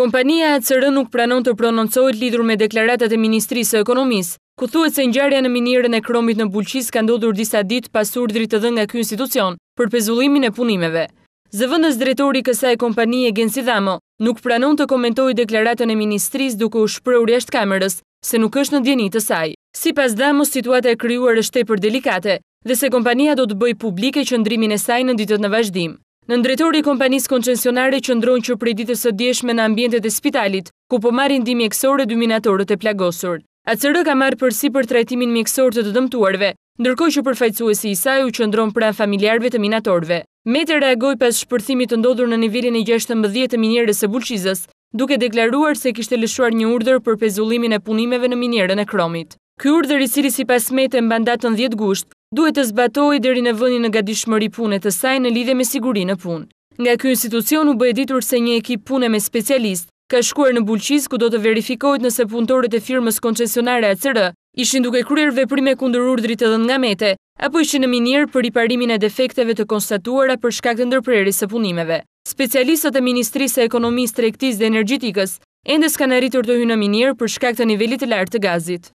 Kompania e CR nuk pranon të prononcojt lidur me deklaratat e Ministrisë e Ekonomisë, ku thuet se njërja në minirën e kromit në bulqis ka ndodhur disa dit pasur dritë të dhe nga kjo institucion për pezullimin e punimeve. Zëvëndës drejtori kësa e kompanije Gensi Dhamo nuk pranon të komentoj deklaratën e Ministrisë duke u shpërur jashtë kamerës se nuk është në djenit të saj. Si pas Dhamo, situate e kryuar është te për delikate dhe se kompania do të bëj publike qëndrimin e saj në ditët në vazhdimë. Në ndretori i kompanisë koncensionare që ndronë që prej ditës së djeshme në ambjentet e spitalit, ku po marrin mjekësore dë minatorët e plagosur. ACR ka marrë përsi për trajtimin mjekësor të të dëmtuarve, ndërkoj që si isaj u qëndron pra familjarve të minatorve. Mete reagoj pas shpërthimit të ndodhur në nivelin e 16 të minjerës e bulqizës, duke deklaruar se kishte lëshuar një urdër për pezullimin e punimeve në minjerën e kromit. Ky urdër i cili si pas mete në bandatën 10 gusht, duhet të zbatoj dheri në vëni në gadishmëri punet të saj në lidhe me siguri në pun. Nga kjo institucion u ditur se një ekip pune me specialist ka shkuar në bulqis ku do të verifikojt nëse punëtorët e firmës koncesionare ACR ishin duke kryer veprime kundër urdrit edhe nga mete, apo ishin në minirë për riparimin e defekteve të konstatuara për shkak të ndërpreris e punimeve. Specialistët e Ministrisë e Ekonomisë, Trektis dhe Energjitikës endes kanë arritur të hynë në minirë për shkak të nivelit të lartë të gazit.